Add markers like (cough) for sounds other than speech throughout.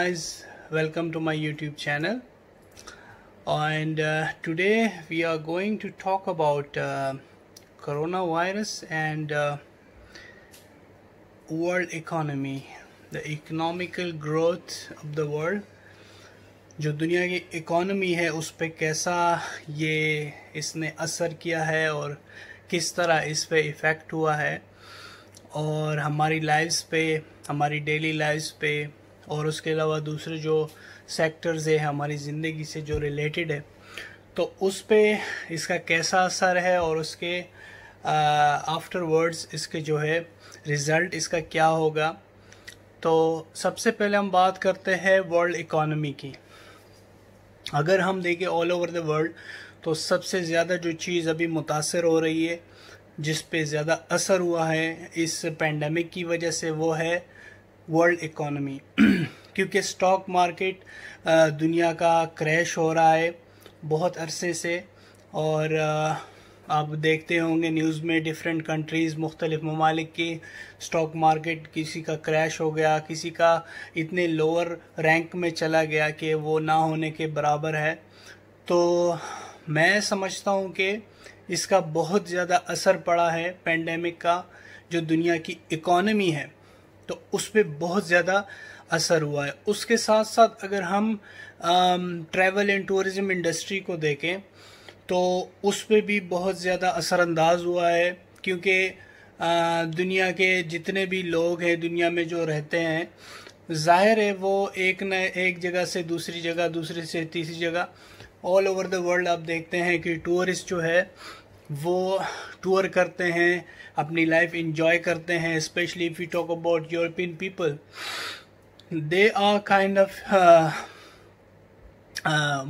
guys welcome to my youtube channel and uh, today we are going to talk about uh, coronavirus and uh, world economy the economical growth of the world जो दुनिया की economy है उस पर कैसा ये इसने असर किया है और किस तरह इस पर इफ़ेक्ट हुआ है और हमारी लाइफ्स पे हमारी डेली लाइफ्स पे और उसके अलावा दूसरे जो सेक्टर्स है हमारी ज़िंदगी से जो रिलेटेड है तो उस पर इसका कैसा असर है और उसके आफ्टर वर्ड्स इसके जो है रिज़ल्ट इसका क्या होगा तो सबसे पहले हम बात करते हैं वर्ल्ड इकोनॉमी की अगर हम देखें ऑल ओवर द वर्ल्ड तो सबसे ज़्यादा जो चीज़ अभी मुतासर हो रही है जिस पे ज़्यादा असर हुआ है इस पेंडेमिक की वजह से वो है वर्ल्ड इकोनॉमी (clears throat) क्योंकि स्टॉक मार्केट दुनिया का क्रैश हो रहा है बहुत अरसे से और आप देखते होंगे न्यूज़ में डिफरेंट कंट्रीज़ मुख्तलिफ ममालिक की स्टॉक मार्केट किसी का क्रैश हो गया किसी का इतने लोअर रैंक में चला गया कि वो ना होने के बराबर है तो मैं समझता हूँ कि इसका बहुत ज़्यादा असर पड़ा है पेंडेमिक का जो दुनिया की इकोनमी है तो उस पर बहुत ज़्यादा असर हुआ है उसके साथ साथ अगर हम ट्रैवल एंड टूरिज़म इंडस्ट्री को देखें तो उस पर भी बहुत ज़्यादा असरानंदाज हुआ है क्योंकि दुनिया के जितने भी लोग हैं दुनिया में जो रहते हैं ज़ाहिर है वो एक न एक जगह से दूसरी जगह दूसरी से तीसरी जगह ऑल ओवर द वर्ल्ड आप देखते हैं कि टूरिस्ट जो है वो टूर करते हैं अपनी लाइफ इंजॉय करते हैं specially if you talk about European people they are kind of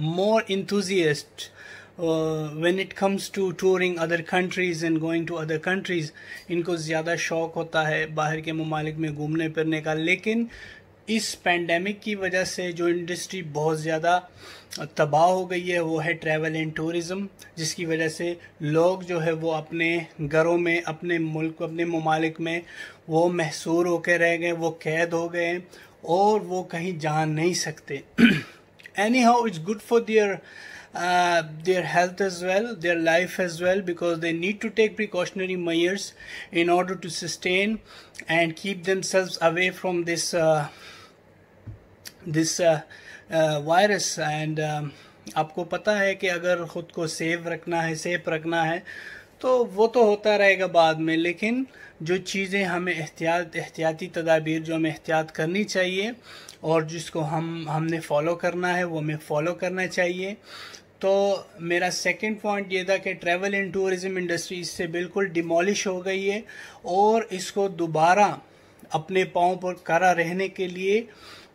more enthusiast when it comes to touring other countries and going to other countries इनको ज़्यादा शौक होता है बाहर के ममालिक में घूमने फिरने का लेकिन इस पैंडेमिक की वजह से जो इंडस्ट्री बहुत ज़्यादा तबाह हो गई है वो है ट्रैवल एंड टूरिज्म जिसकी वजह से लोग जो है वो अपने घरों में अपने मुल्क अपने ममालिक में वो महसूर होकर रह गए वो कैद हो गए और वो कहीं जा नहीं सकते anyhow it's good for their their health as well their life as well because they need to take precautionary measures in order to sustain and keep themselves away from this this virus and आपको पता है कि अगर ख़ुद को safe रखना है safe रखना है तो वो तो होता रहेगा बाद में लेकिन जो चीज़ें हमें एहतियात एहतियाती तदाबीर जो हमें एहतियात करनी चाहिए और जिसको हम हमने फॉलो करना है वो हमें फॉलो करना चाहिए तो मेरा सेकंड पॉइंट ये था कि ट्रैवल एंड टूरिज़म इंडस्ट्री इससे बिल्कुल डिमोलिश हो गई है और इसको दोबारा अपने पाँव पर करा रहने के लिए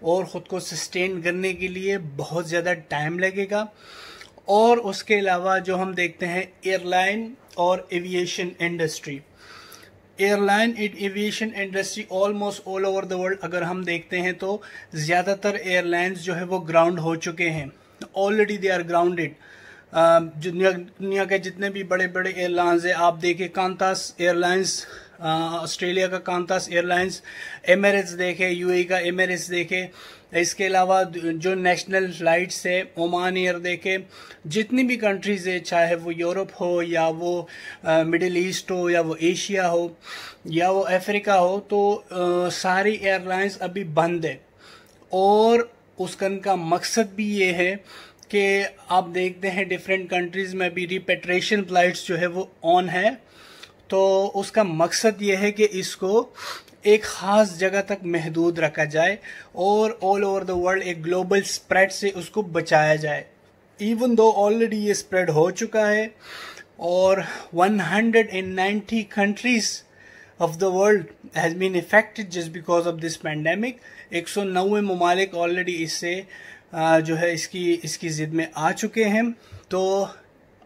और ख़ुद को सस्टेन करने के लिए बहुत ज़्यादा टाइम लगेगा और उसके अलावा जो हम देखते हैं एयरलाइन और aviation industry airline and aviation industry almost all over the world अगर हम देखते हैं तो ज़्यादातर एयरलाइंस जो है वो ग्राउंड हो चुके हैं ऑलरेडी दे आर ग्राउंडेड दुनिया दुनिया के जितने भी बड़े बड़े एयरलाइंस हैं आप देखें कांतास एयरलाइंस ऑस्ट्रेलिया का कांतास एयरलाइंस एमरेट्स देखे यूएई का एमरेट्स देखे इसके अलावा जो नेशनल फ्लाइट्स है ओमान एयर देखे जितनी भी कंट्रीज़ है चाहे वो यूरोप हो या वो मिडिल ईस्ट हो या वो एशिया हो या वो अफ्रीका हो तो आ, सारी एयरलाइंस अभी बंद है और उसकन का मकसद भी ये है कि आप देखते हैं डिफरेंट कंट्रीज़ में अभी रिपेट्रेशन फ्लाइट्स जो है वो ऑन है तो उसका मकसद ये है कि इसको एक ख़ास जगह तक महदूद रखा जाए और ऑल ओवर द वर्ल्ड एक ग्लोबल स्प्रेड से उसको बचाया जाए इवन दो ऑलरेडी ये स्प्रेड हो चुका है और 190 countries of the world has been affected just because of this pandemic एक सौ नौवे ममालिक ऑलरेडी इससे जो है इसकी इसकी ज़िद में आ चुके हैं तो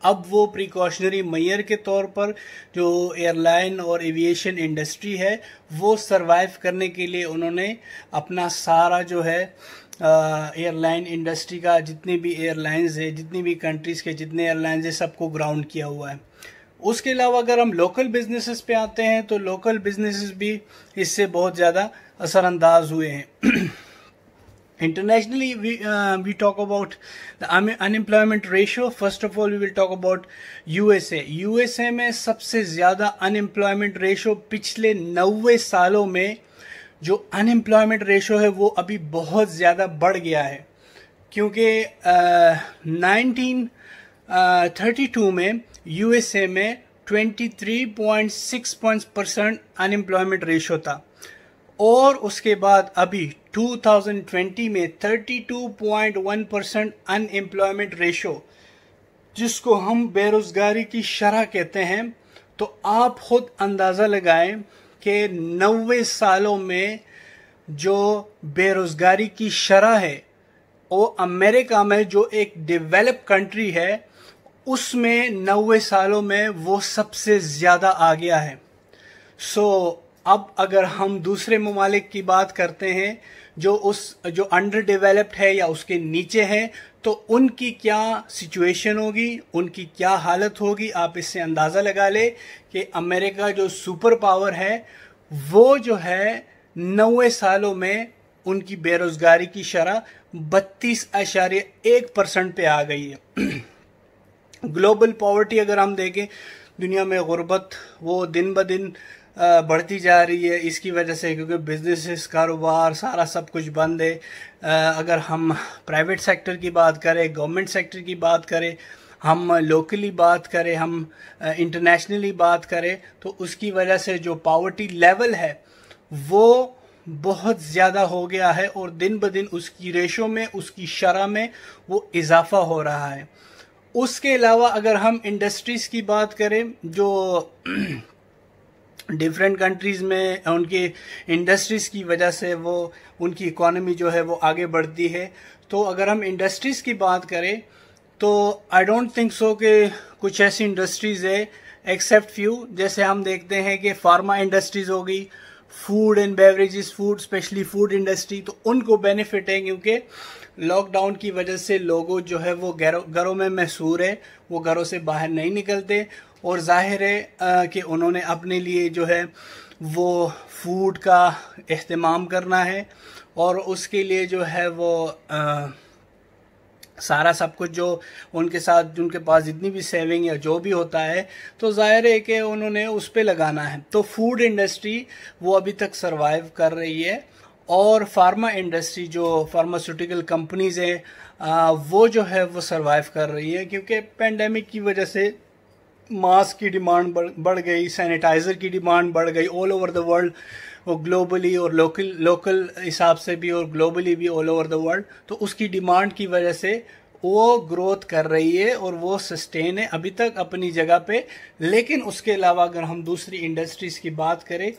अब वो प्रिकॉशनरी मैयर के तौर पर जो एयरलाइन और एविएशन इंडस्ट्री है वो सरवाइव करने के लिए उन्होंने अपना सारा जो है एयरलाइन इंडस्ट्री का जितने भी एयरलाइंस है जितनी भी कंट्रीज़ के जितने एयरलाइंस है सबको ग्राउंड किया हुआ है उसके अलावा अगर हम लोकल बिजनेसेस पे आते हैं तो लोकल बिजनेसेस भी इससे बहुत ज़्यादा असरानंदाज हुए हैं Internationally, we, uh, we talk about the un unemployment ratio. First of all, we will talk about USA. USA mein sabse zyada unemployment ratio पिछले नब्बे सालों में जो अनएम्प्लॉयमेंट रेशो है वो अभी बहुत ज़्यादा बढ़ गया है क्योंकि nineteen thirty two mein usa mein 23.6 points percent unemployment ratio था और उसके बाद अभी 2020 में 32.1 परसेंट अनएम्प्लॉयमेंट रेशो जिसको हम बेरोज़गारी की शरह कहते हैं तो आप खुद अंदाज़ा लगाएं कि नवे सालों में जो बेरोज़गारी की शरह है वो अमेरिका में जो एक डेवलप कंट्री है उसमें नवे सालों में वो सबसे ज़्यादा आ गया है सो so, अब अगर हम दूसरे ममालिक की बात करते हैं जो उस जो अंडर डेवलप्ड है या उसके नीचे है तो उनकी क्या सिचुएशन होगी उनकी क्या हालत होगी आप इससे अंदाज़ा लगा ले कि अमेरिका जो सुपर पावर है वो जो है नवे सालों में उनकी बेरोज़गारी की शरह बत्तीस आशार्य एक परसेंट पर आ गई है ग्लोबल (clears throat) पॉवर्टी अगर हम देखें दुनिया में गुर्बत वो दिन ब दिन बढ़ती जा रही है इसकी वजह से क्योंकि बिजनेस कारोबार सारा सब कुछ बंद है अगर हम प्राइवेट सेक्टर की बात करें गवर्नमेंट सेक्टर की बात करें हम लोकली बात करें हम इंटरनेशनली बात करें तो उसकी वजह से जो पावर्टी लेवल है वो बहुत ज़्यादा हो गया है और दिन ब दिन उसकी रेशो में उसकी शरह में वो इजाफा हो रहा है उसके अलावा अगर हम इंडस्ट्रीज़ की बात करें जो डिफरेंट कंट्रीज़ में उनके इंडस्ट्रीज़ की वजह से वो उनकी इकोनॉमी जो है वो आगे बढ़ती है तो अगर हम इंडस्ट्रीज़ की बात करें तो आई डोंट थिंक सो कि कुछ ऐसी इंडस्ट्रीज़ है एक्सेप्ट फ्यू जैसे हम देखते हैं कि फार्मा इंडस्ट्रीज़ हो गई food and beverages food specially food industry तो उनको बेनिफिट है क्योंकि लॉकडाउन की वजह से लोगों जो है वो घरों में मशहूर है वो घरों से बाहर नहीं निकलते और ज़ाहिर है कि उन्होंने अपने लिए जो है वो फूड का अहतमाम करना है और उसके लिए जो है वो आ, सारा सब कुछ जो उनके साथ उनके पास जितनी भी सेविंग या जो भी होता है तो ज़ाहिर है कि उन्होंने उस पर लगाना है तो फूड इंडस्ट्री वो अभी तक सरवाइव कर रही है और फार्मा इंडस्ट्री जो फार्मास्यूटिकल कंपनीज हैं वो जो है वो सरवाइव कर रही है क्योंकि पेंडेमिक की वजह से मास्क की डिमांड बढ़ गई सैनिटाइज़र की डिमांड बढ़ गई ऑल ओवर द वर्ल्ड वो ग्लोबली और लोकल लोकल हिसाब से भी और ग्लोबली भी ऑल ओवर द वर्ल्ड तो उसकी डिमांड की वजह से वो ग्रोथ कर रही है और वो सस्टेन है अभी तक अपनी जगह पे लेकिन उसके अलावा अगर हम दूसरी इंडस्ट्रीज़ की बात करें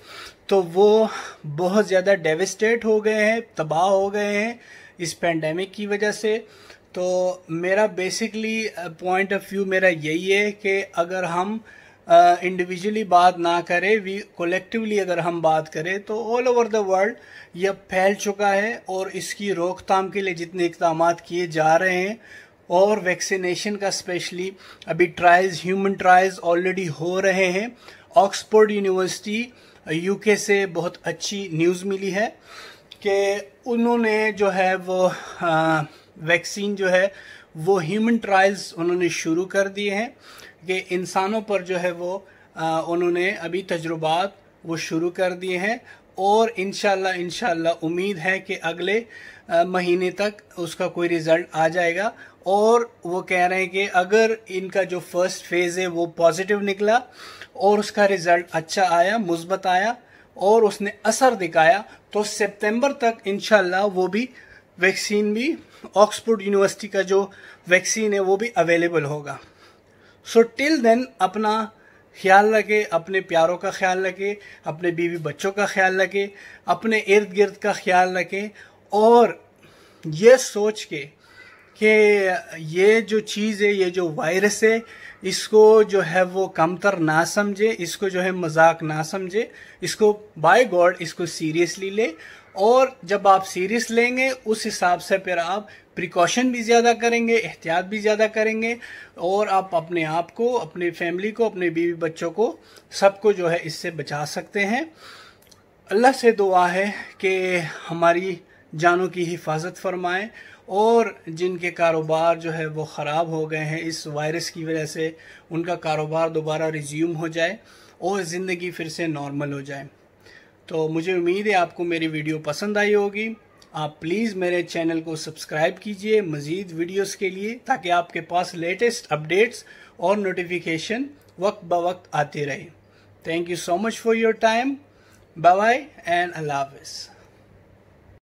तो वो बहुत ज़्यादा डेविस्टेट हो गए हैं तबाह हो गए हैं इस पेंडेमिक की वजह से तो मेरा बेसिकली पॉइंट ऑफ व्यू मेरा यही है कि अगर हम इंडिविजुअली uh, बात ना करें वी कोलेक्टिवली अगर हम बात करें तो ऑल ओवर द वर्ल्ड यह फैल चुका है और इसकी रोकथाम के लिए जितने इकदाम किए जा रहे हैं और वैक्सीनेशन का स्पेशली अभी ट्रायल्स ह्यूमन ट्रायल्स ऑलरेडी हो रहे हैं ऑक्सफोर्ड यूनिवर्सिटी यूके से बहुत अच्छी न्यूज़ मिली है कि उन्होंने जो है वो uh, वैक्सीन जो है वो ह्यूमन ट्रायल्स उन्होंने शुरू कर दिए हैं कि इंसानों पर जो है वो आ, उन्होंने अभी तजुर्बात वो शुरू कर दिए हैं और इन इनशाला उम्मीद है कि अगले आ, महीने तक उसका कोई रिज़ल्ट आ जाएगा और वो कह रहे हैं कि अगर इनका जो फर्स्ट फेज़ है वो पॉजिटिव निकला और उसका रिज़ल्ट अच्छा आया मुस्बत आया और उसने असर दिखाया तो सितंबर तक इनशाला वो भी वैक्सीन भी ऑक्सफोर्ड यूनिवर्सिटी का जो वैक्सीन है वो भी अवेलेबल होगा सो टिल देन अपना ख्याल रखे अपने प्यारों का ख्याल रखे अपने बीवी बच्चों का ख्याल रखे अपने इर्द गिर्द का ख्याल रखे और ये सोच के कि ये जो चीज़ है ये जो वायरस है इसको जो है वो कमतर ना समझे इसको जो है मजाक ना समझे इसको बाय गॉड इसको सीरियसली ले और जब आप सीरियस लेंगे उस हिसाब से फिर आप प्रिकॉशन भी ज़्यादा करेंगे एहतियात भी ज़्यादा करेंगे और आप अपने आप को अपने फैमिली को अपने बीवी बच्चों को सबको जो है इससे बचा सकते हैं अल्लाह से दुआ है कि हमारी जानों की हिफाजत फरमाएं और जिनके कारोबार जो है वो ख़राब हो गए हैं इस वायरस की वजह से उनका कारोबार दोबारा रिज्यूम हो जाए और ज़िंदगी फिर से नॉर्मल हो जाए तो मुझे उम्मीद है आपको मेरी वीडियो पसंद आई होगी आप प्लीज़ मेरे चैनल को सब्सक्राइब कीजिए मज़ीद वीडियोस के लिए ताकि आपके पास लेटेस्ट अपडेट्स और नोटिफिकेशन वक्त ब वक्त आते रहे thank you so much for your time bye and अल्लाह हाफिज़